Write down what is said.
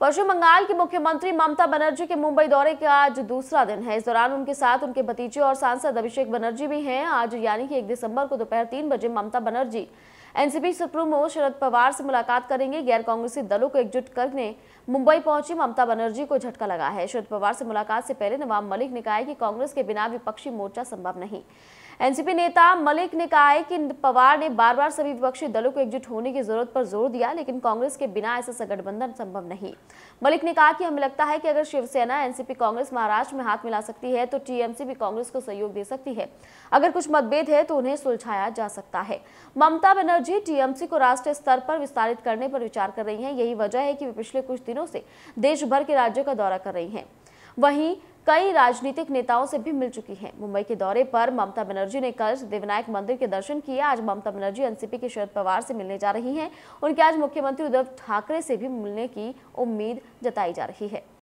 पश्चिम बंगाल की मुख्यमंत्री ममता बनर्जी के मुंबई दौरे का आज दूसरा दिन है इस दौरान उनके साथ उनके भतीजे और सांसद अभिषेक बनर्जी भी हैं आज यानी कि एक दिसंबर को दोपहर तीन बजे ममता बनर्जी एनसीपी सुप्रीमो शरद पवार से मुलाकात करेंगे गैर कांग्रेसी दलों को एकजुट करने मुंबई पहुंची ममता बनर्जी को झटका लगा है शरद पवार से मुलाकात से पहले नवाब मलिक ने कहा कि कांग्रेस के बिना विपक्षी मोर्चा संभव नहीं एनसीपी नेता मलिक ने कहा है कि पवार ने बार बार सभी विपक्षी दलों को एकजुट होने की जरूरत पर जोर दिया लेकिन कांग्रेस के बिना ऐसा गठबंधन संभव नहीं मलिक ने कहा कि हमें लगता है कि अगर शिवसेना एनसीपी कांग्रेस महाराष्ट्र में हाथ मिला सकती है तो टीएमसी भी कांग्रेस को सहयोग दे सकती है अगर कुछ मतभेद है तो उन्हें सुलझाया जा सकता है ममता बनर्जी टीएमसी को राष्ट्रीय स्तर पर विस्तारित करने पर विचार कर रही है यही वजह है कि वे पिछले कुछ दिनों से देश भर के राज्यों का दौरा कर रही है वहीं कई राजनीतिक नेताओं से भी मिल चुकी हैं मुंबई के दौरे पर ममता बनर्जी ने कल देवनायक मंदिर के दर्शन किए आज ममता बनर्जी एनसीपी के शरद पवार से मिलने जा रही हैं उनके आज मुख्यमंत्री उद्धव ठाकरे से भी मिलने की उम्मीद जताई जा रही है